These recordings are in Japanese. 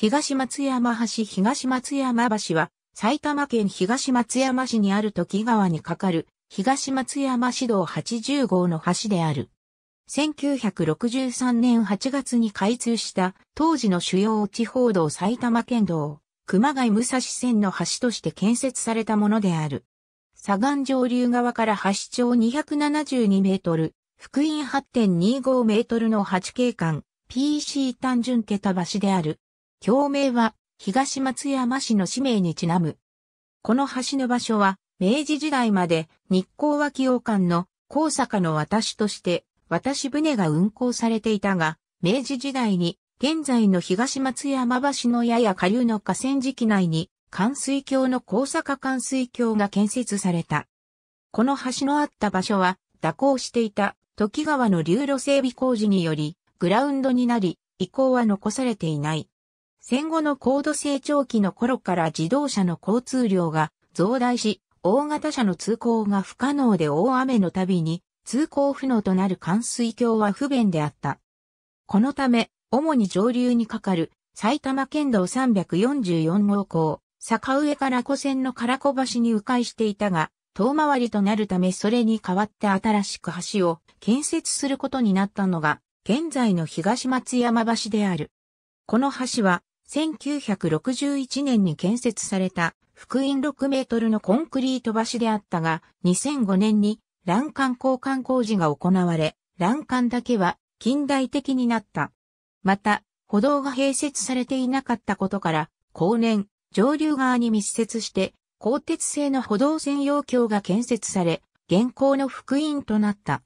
東松山橋東松山橋は埼玉県東松山市にある時川に架かる東松山市道80号の橋である。1963年8月に開通した当時の主要地方道埼玉県道熊谷武蔵線の橋として建設されたものである。左岸上流側から橋長272メートル、福音8.25メートルの8景観 PC 単純桁橋である。橋名は東松山市の市名にちなむ。この橋の場所は明治時代まで日光脇洋館の高坂の渡しとして渡し船が運行されていたが、明治時代に現在の東松山橋のやや下流の河川敷内に関水橋の高坂関水橋が建設された。この橋のあった場所は蛇行していた時川の流路整備工事によりグラウンドになり、遺構は残されていない。戦後の高度成長期の頃から自動車の交通量が増大し、大型車の通行が不可能で大雨のたびに通行不能となる冠水橋は不便であった。このため、主に上流にかかる埼玉県道344号港、坂上から湖線の唐子橋に迂回していたが、遠回りとなるためそれに代わって新しく橋を建設することになったのが、現在の東松山橋である。この橋は1961年に建設された福音6メートルのコンクリート橋であったが、2005年に欄干交換工事が行われ、欄干だけは近代的になった。また、歩道が併設されていなかったことから、後年、上流側に密接して、鋼鉄製の歩道専用橋が建設され、現行の福音となった。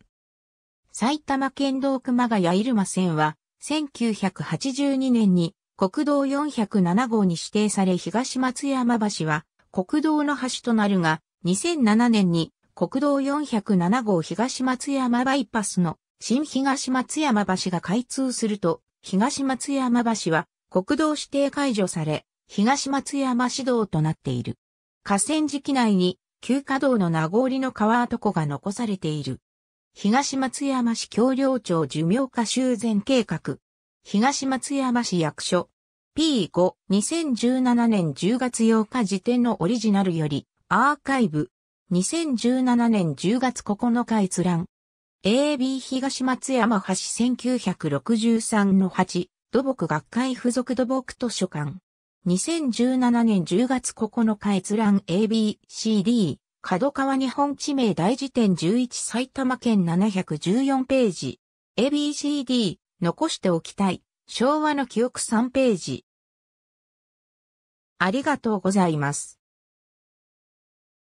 埼玉県道熊谷入間線は、1982年に国道407号に指定され東松山橋は国道の橋となるが、2007年に国道407号東松山バイパスの新東松山橋が開通すると、東松山橋は国道指定解除され、東松山市道となっている。河川敷内に旧華道の名残の川跡が残されている。東松山市橋梁町寿命化修繕計画。東松山市役所、P5、2017年10月8日時点のオリジナルより、アーカイブ、2017年10月9日閲覧。AB 東松山橋1963の8、土木学会附属土木図書館。2017年10月9日閲覧 ABCD、角川日本地名大辞典11埼玉県714ページ。ABCD、残しておきたい。昭和の記憶3ページ。ありがとうございます。